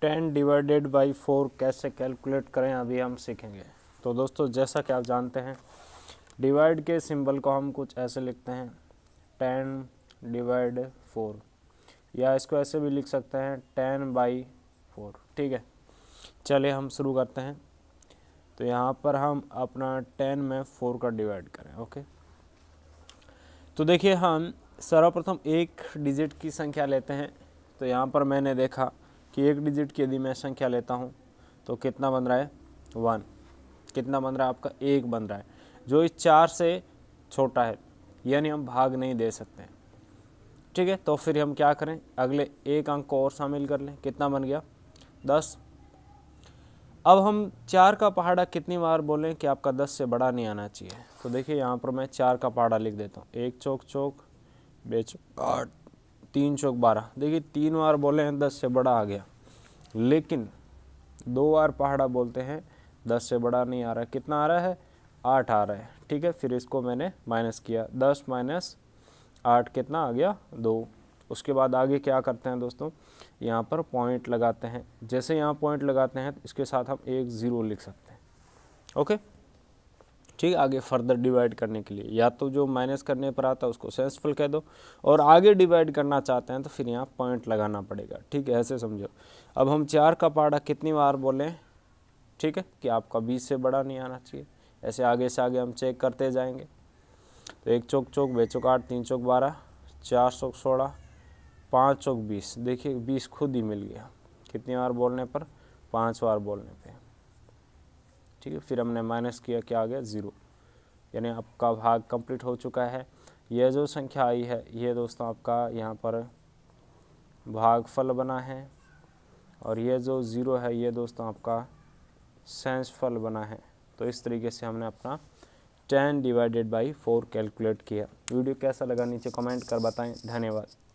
ten divided by four कैसे calculate करें अभी हम सीखेंगे तो दोस्तों जैसा कि आप जानते हैं डिवाइड के सिंबल को हम कुछ ऐसे लिखते हैं टेन डिवाइड फोर या इसको ऐसे भी लिख सकते हैं टेन बाई फोर ठीक है चलिए हम शुरू करते हैं तो यहाँ पर हम अपना टेन में फोर का डिवाइड करें ओके तो देखिए हम सर्वप्रथम एक डिजिट की संख्या लेते हैं तो यहाँ पर मैंने देखा कि एक डिजिट की यदि मैं संख्या लेता हूँ तो कितना बन रहा है वन कितना बन रहा है आपका एक बन रहा है जो इस चार से छोटा है यानी हम भाग नहीं दे सकते हैं ठीक है तो फिर हम क्या करें अगले एक अंक को और शामिल कर लें कितना बन गया दस अब हम चार का पहाड़ा कितनी बार बोलें कि आपका दस से बड़ा नहीं आना चाहिए तो देखिए यहाँ पर मैं चार का पहाड़ा लिख देता हूँ एक चौक चौक बे आठ तीन चौक बारह देखिए तीन बार बोले हैं दस से बड़ा आ गया लेकिन दो बार पहाड़ा बोलते हैं दस से बड़ा नहीं आ रहा कितना आ रहा है आठ आ रहा है ठीक है फिर इसको मैंने माइनस किया दस माइनस आठ कितना आ गया दो उसके बाद आगे क्या करते हैं दोस्तों यहाँ पर पॉइंट लगाते हैं जैसे यहाँ पॉइंट लगाते हैं तो इसके साथ हम एक ज़ीरो लिख सकते हैं ओके ठीक है आगे फर्दर डिवाइड करने के लिए या तो जो माइनस करने पर आता है उसको सेंसफुल कह दो और आगे डिवाइड करना चाहते हैं तो फिर यहाँ पॉइंट लगाना पड़ेगा ठीक है ऐसे समझो अब हम चार का पाड़ा कितनी बार बोलें ठीक है कि आपका बीस से बड़ा नहीं आना चाहिए ऐसे आगे से आगे हम चेक करते जाएंगे तो एक चौक चौक बे चौक आठ तीन चौक बारह चार चौक सोलह पाँच चौक बीस देखिए बीस खुद ही मिल गया कितनी बार बोलने पर पाँच बार बोलने पर ठीक है फिर हमने माइनस किया क्या आ गया ज़ीरो यानी आपका भाग कंप्लीट हो चुका है यह जो संख्या आई है ये दोस्तों आपका यहाँ पर भागफल बना है और ये जो ज़ीरो है ये दोस्तों आपका सेंसफल बना है तो इस तरीके से हमने अपना ten divided by four calculate किया वीडियो कैसा लगा नीचे कमेंट कर बताएं धन्यवाद